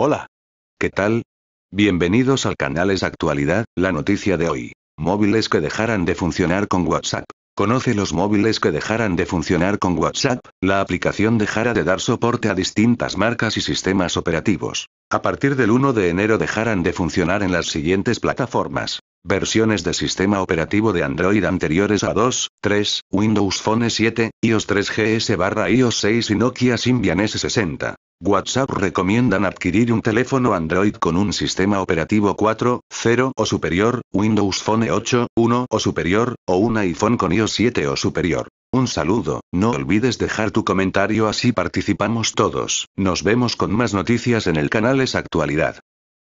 Hola. ¿Qué tal? Bienvenidos al canal Es Actualidad, la noticia de hoy. Móviles que dejaran de funcionar con WhatsApp. Conoce los móviles que dejaran de funcionar con WhatsApp, la aplicación dejará de dar soporte a distintas marcas y sistemas operativos. A partir del 1 de enero dejarán de funcionar en las siguientes plataformas. Versiones de sistema operativo de Android anteriores a 2, 3, Windows Phone 7, iOS 3GS barra iOS 6 y Nokia Symbian S60. WhatsApp recomiendan adquirir un teléfono Android con un sistema operativo 4.0 o superior, Windows Phone 8.1 o superior, o un iPhone con iOS 7 o superior. Un saludo, no olvides dejar tu comentario así participamos todos. Nos vemos con más noticias en el canal Es Actualidad.